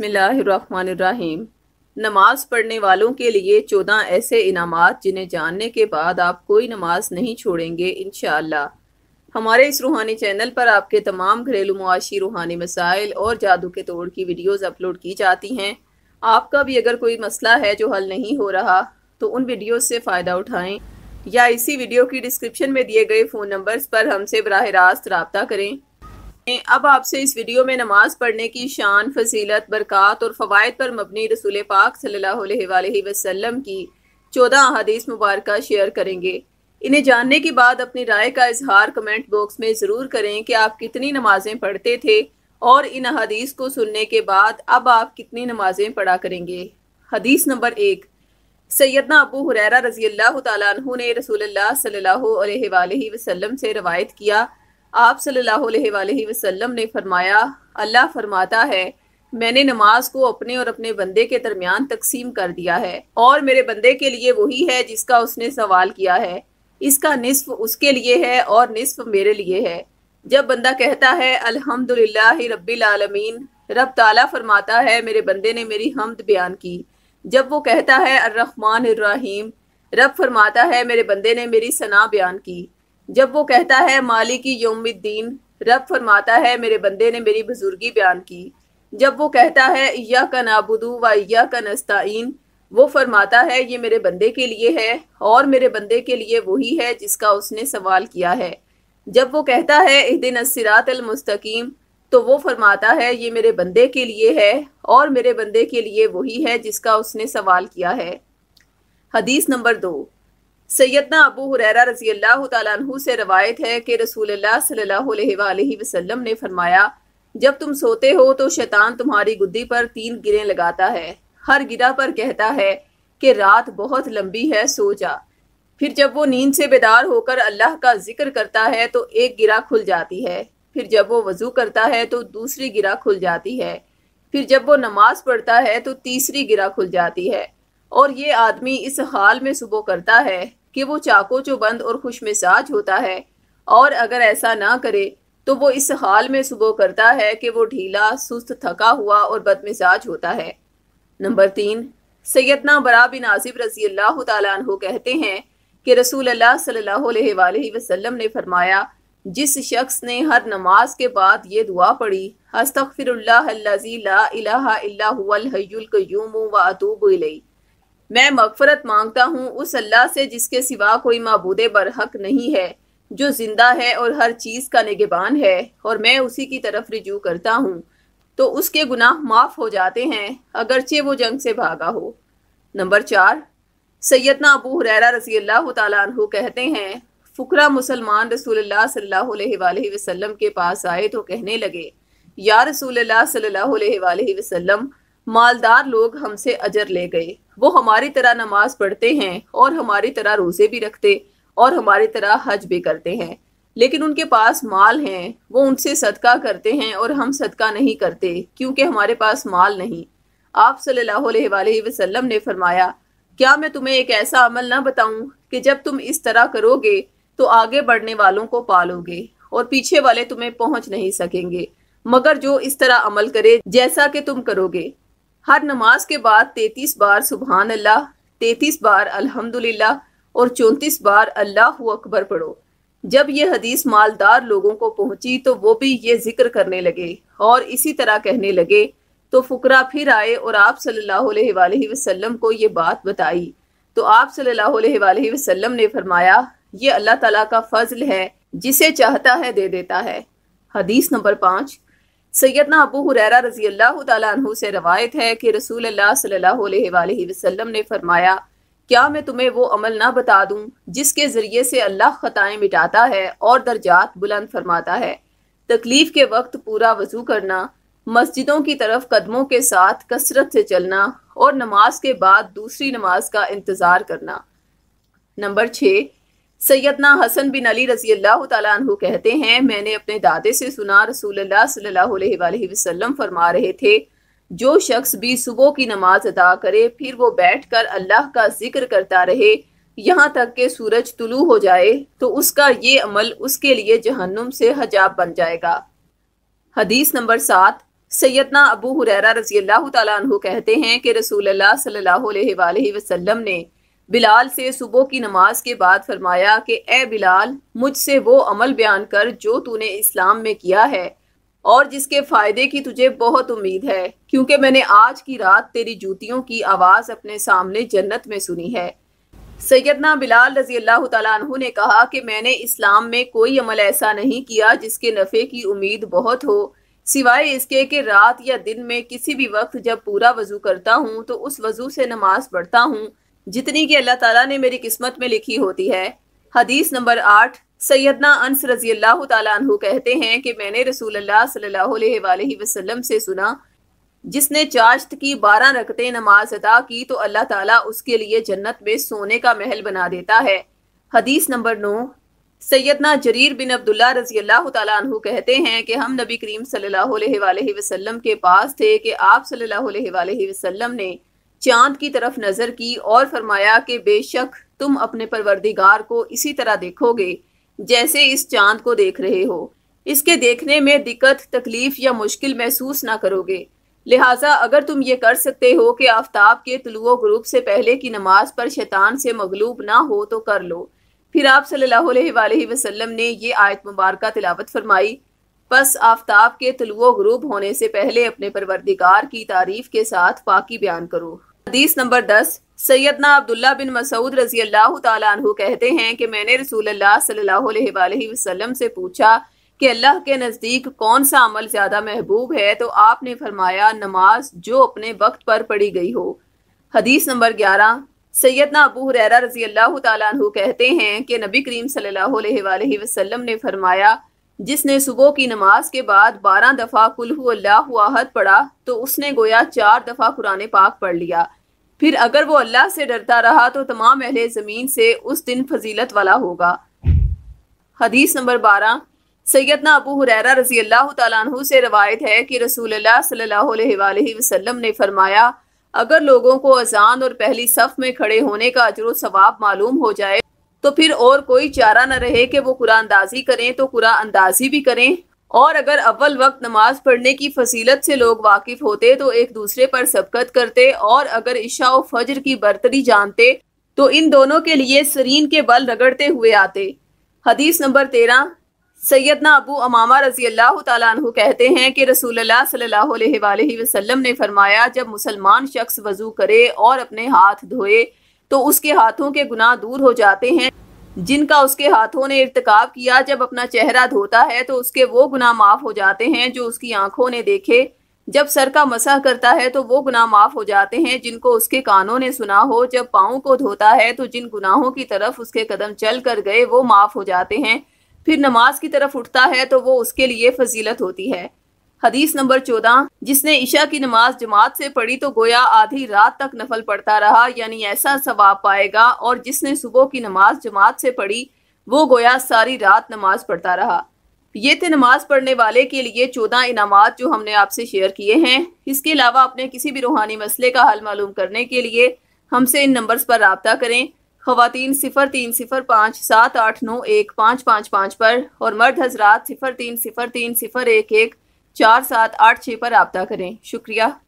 बसमिल्लाम नमाज पढ़ने वालों के लिए चौदह ऐसे इनाम जिन्हें जानने के बाद आप कोई नमाज नहीं छोड़ेंगे इन हमारे इस रूहानी चैनल पर आपके तमाम घरेलू मुआशी रूहानी मसाइल और जादू के तोड़ की वीडियोज़ अपलोड की जाती हैं आपका भी अगर कोई मसला है जो हल नहीं हो रहा तो उन वीडियोज़ से फ़ायदा उठाएँ या इसी वीडियो की डिस्क्रिप्शन में दिए गए फ़ोन नंबर्स पर हमसे बरह रास्त रबता करें अब आपसे इस वीडियो में नमाज पढ़ने की शान फजीलत बरकत और फवायद पर मबनी रसूल पाक सल्लल्लाहु वसल्लम की चौदह अहदीस मुबारक शेयर करेंगे इन्हें जानने के बाद अपनी राय का इजहार कमेंट बॉक्स में ज़रूर करें कि आप कितनी नमाजें पढ़ते थे और इन अदीस को सुनने के बाद अब आप कितनी नमाजें पढ़ा करेंगे हदीस नंबर एक सैदना अबू हुरैरा रजी अल्लाह तु ने रसूल सल्लल्लाहु से रवायत किया आप सल्लल्लाहु अलैहि वसल्लम ने फरमाया अल्लाह फरमाता है मैंने नमाज को अपने और अपने बंदे के दरमियान तकसीम कर दिया है और मेरे बंदे के लिए वही है जिसका उसने सवाल किया है इसका निसफ उसके लिए है और निसफ मेरे लिए है जब बंदा कहता है अल्हम्दुलिल्लाह रब्बिल आलमीन रब ताला फरमाता है मेरे बंदे ने मेरी हमद बयान की जब वो कहता है अर्रहमान रब फरमाता है मेरे बंदे ने मेरी सना बयान की जब वो कहता है मालिक योमुद्दीन रब फरमाता है मेरे बंदे ने मेरी बुजुर्गी बयान की जब वो कहता है या का नाबुदू व या का नस्ताइन वो फरमाता है ये मेरे बंदे के लिए है और मेरे बंदे के लिए वही है जिसका उसने सवाल किया है जब वो कहता है इस दिन असरात मुस्तकीम तो वो फरमाता है ये मेरे बंदे के लिए है और मेरे बंदे के लिए वही है जिसका उसने सवाल किया है हदीस नंबर दो सैदना अबू हुररा रजी अल्लाह तु से रवायत है कि रसूल ने फरमाया जब तुम सोते हो तो शैतान तुम्हारी गुद्दी पर तीन गिरें लगाता है हर गिरा पर कहता है कि रात बहुत लंबी है सो जा फिर जब वो नींद से बेदार होकर अल्लाह का जिक्र करता है तो एक गिरा खुल जाती है फिर जब वो वजू करता है तो दूसरी गिरा खुल जाती है फिर जब वो नमाज पढ़ता है तो तीसरी गिरा खुल जाती है और ये आदमी इस हाल में सुबह करता है कि वो चाको चौबंद और खुश मिजाज होता है और अगर ऐसा ना करे तो वो इस हाल में सुबह करता है कि वो ढीला सुस्त थका हुआ और बदमिजाज होता है नंबर तीन सैदना बरा बिन आजिब रसी अल्लाह तु कहते हैं कि रसूल अल्लाह सल्लल्लाहु अलैहि वसल्लम ने फरमाया जिस शख्स ने हर नमाज के बाद ये दुआ पढ़ी हस्तफ़िर ला इलाहा इल्ला हुवल हय्युल कयूम व अतूब इलैह मैं मगफरत मांगता हूँ उस अल्लाह से जिसके सिवा कोई मबूद बरहक नहीं है जो जिंदा है और हर चीज़ का निगेबान है और मैं उसी की तरफ रिजू करता हूँ तो उसके गुनाह माफ़ हो जाते हैं अगरचे वो जंग से भागा हो नंबर चार सैदना अबू हुरैरा रसी अल्लाह तु कहते हैं फ़ुकरा मुसलमान रसूल सल्ला के पास आए तो कहने लगे या रसूल सल्ला मालदार लोग हमसे अजर ले गए वो हमारी तरह नमाज पढ़ते हैं और हमारी तरह रोजे भी रखते और हमारी तरह हज भी करते हैं लेकिन उनके पास माल हैं वो उनसे सदका करते हैं और हम सदका नहीं करते क्योंकि हमारे पास माल नहीं आप सल्लल्लाहु अलैहि वसल्लम ने फरमाया क्या मैं तुम्हें एक ऐसा अमल ना बताऊं कि जब तुम इस तरह करोगे तो आगे बढ़ने वालों को पालोगे और पीछे वाले तुम्हें पहुंच नहीं सकेंगे मगर जो इस तरह अमल करे जैसा कि तुम करोगे हर नमाज के बाद तैतीस बार सुबहान अल्लाह तैतीस बार अल्हम्दुलिल्लाह और चौंतीस बार अल्लाह अकबर पढ़ो जब यह हदीस मालदार लोगों को पहुंची तो वो भी ये जिक्र करने लगे और इसी तरह कहने लगे तो फुकरा फिर आए और आप सल्लल्लाहु अलैहि वसल्लम को ये बात बताई तो आप सल्लल्लाहु अलैहि वसल्लम ने फरमाया ये अल्लाह ताला का फजल है जिसे चाहता है दे देता है हदीस नंबर पाँच सैदना अबू हुरैरा रजी अल्लाह तु से रवायत है कि रसूल अल्लाह वसल्लम ने फरमाया क्या मैं तुम्हें वो अमल ना बता दूं जिसके ज़रिए से अल्लाह ख़ताएं मिटाता है और दर्जात बुलंद फरमाता है तकलीफ़ के वक्त पूरा वजू करना मस्जिदों की तरफ कदमों के साथ कसरत से चलना और नमाज के बाद दूसरी नमाज का इंतज़ार करना नंबर छः सैदना हसन बिन अली रजी अल्लाह तु कहते हैं मैंने अपने दादे से सुना रसूल सल्लल्लाहु वसल्लम फरमा रहे थे जो शख्स भी सुबह की नमाज अदा करे फिर वो बैठ कर अल्लाह का जिक्र करता रहे यहाँ तक के सूरज तुलू हो जाए तो उसका ये अमल उसके लिए जहन्नुम से हजाब बन जाएगा हदीस नंबर सात सैदना अबू हुरैरा रजी अल्लाह तु कहते हैं कि रसूल सल्लल्लाहु अलैहि वसल्लम ने बिलाल से सुबह की नमाज के बाद फरमाया कि ए बिलाल मुझसे वो अमल बयान कर जो तूने इस्लाम में किया है और जिसके फ़ायदे की तुझे बहुत उम्मीद है क्योंकि मैंने आज की रात तेरी जूतियों की आवाज़ अपने सामने जन्नत में सुनी है सैदना बिलाल रजी अल्लाह तु ने कहा कि मैंने इस्लाम में कोई अमल ऐसा नहीं किया जिसके नफ़े की उम्मीद बहुत हो सिवाय इसके कि रात या दिन में किसी भी वक्त जब पूरा वज़ू करता हूँ तो उस वज़ू से नमाज पढ़ता हूँ जितनी कि अल्लाह ताला ने मेरी किस्मत में लिखी होती है हदीस नंबर आठ सैदना अनस रजी अल्लाह तु कहते हैं कि मैंने रसूल अल्लाह सल्लल्लाहु वसल्लम से सुना जिसने चाश्त की बारह रकतें नमाज अदा की तो अल्लाह ताला उसके लिए जन्नत में सोने का महल बना देता है हदीस नंबर नौ सैदना जरीर बिन अब्दुल्ला रजी अल्लाह तु कहते हैं कि हम नबी करीम सल्लल्लाहु अलैहि वसल्लम के पास थे कि आप सल्लल्लाहु अलैहि वसल्लम ने चांद की तरफ नजर की और फरमाया कि बेशक तुम अपने परवरदिगार को इसी तरह देखोगे जैसे इस चांद को देख रहे हो इसके देखने में दिक्कत तकलीफ या मुश्किल महसूस ना करोगे लिहाजा अगर तुम ये कर सकते हो कि आफ्ताब के तलुओ ग्रुप से पहले की नमाज पर शैतान से मगलूब ना हो तो कर लो फिर आप सल्लल्लाहु अलैहि वसल्लम ने ये आयत मुबारक तिलावत फरमाई बस आफ्ताब के तलुओ ग्रुप होने से पहले अपने परवरदिगार की तारीफ के साथ पाकि बयान करो हदीस नंबर दस सैयदना अब्दुल्ला बिन मसूद रजी अल्लाह तु कहते हैं कि मैंने रसूल अल्लाह वसल्लम से पूछा कि अल्लाह के नज़दीक कौन सा अमल ज़्यादा महबूब है तो आपने फरमाया नमाज जो अपने वक्त पर पढ़ी गई हो हदीस नंबर ग्यारह सैदना अबू हुरैरा रजी अल्लाह तु कहते हैं कि नबी करीम सल्ला वसलम ने फरमाया जिसने सुबह की नमाज के बाद बारह दफ़ा कुल्हद पढ़ा तो उसने गोया चार दफ़ा कुरान पाक पढ़ लिया फिर अगर वो अल्लाह से डरता रहा तो तमाम अहल ज़मीन से उस दिन फजीलत वाला होगा हदीस नंबर बारह सैदना अबू हुरैरा रजी अल्लाह तु से रवायत है कि रसूल अल्लाह वसम ने फरमाया अगर लोगों को अजान और पहली सफ में खड़े होने का अजर सवाब मालूम हो जाए तो फिर और कोई चारा न रहे कि वो कुरान अंदाजी करें तो कुरान अंदाजी भी करें और अगर अव्वल वक्त नमाज पढ़ने की फसीलत से लोग वाकिफ होते तो एक दूसरे पर सबकत करते और अगर इशा और फजर की बर्तरी जानते तो इन दोनों के लिए सरीन के बल रगड़ते हुए आते हदीस नंबर तेरह सैदना अबू अमामा रजी अल्लाह तु कहते हैं कि रसूल वसल्लम ने फरमाया जब मुसलमान शख्स वजू करे और अपने हाथ धोए तो उसके हाथों के गुनाह दूर हो जाते हैं जिनका उसके हाथों ने इरतकाब किया जब अपना चेहरा धोता है तो उसके वो गुनाह माफ हो जाते हैं जो उसकी आंखों ने देखे जब सर का मसा करता है तो वो गुनाह माफ हो जाते हैं जिनको उसके कानों ने सुना हो जब पाओं को धोता है तो जिन गुनाहों की तरफ उसके कदम चल कर गए वो माफ हो जाते हैं फिर नमाज की तरफ उठता है तो वो उसके लिए फजीलत होती है हदीस नंबर चौदह जिसने ईशा की नमाज जमात से पढ़ी तो गोया आधी रात तक नफल पढ़ता रहा यानी ऐसा सवाब पाएगा और जिसने सुबह की नमाज जमात से पढ़ी वो गोया सारी रात नमाज पढ़ता रहा ये थे नमाज पढ़ने वाले के लिए चौदह इनामत जो हमने आपसे शेयर किए हैं इसके अलावा अपने किसी भी रूहानी मसले का हल मालूम करने के लिए हमसे इन नंबर्स पर रबता करें खातन सिफर तीन सिफर पाँच सात आठ नौ एक पाँच पाँच पाँच पर और मर्द हजरात सिफर तीन सिफर तीन सिफर एक एक चार सात आठ छः पर रबता करें शुक्रिया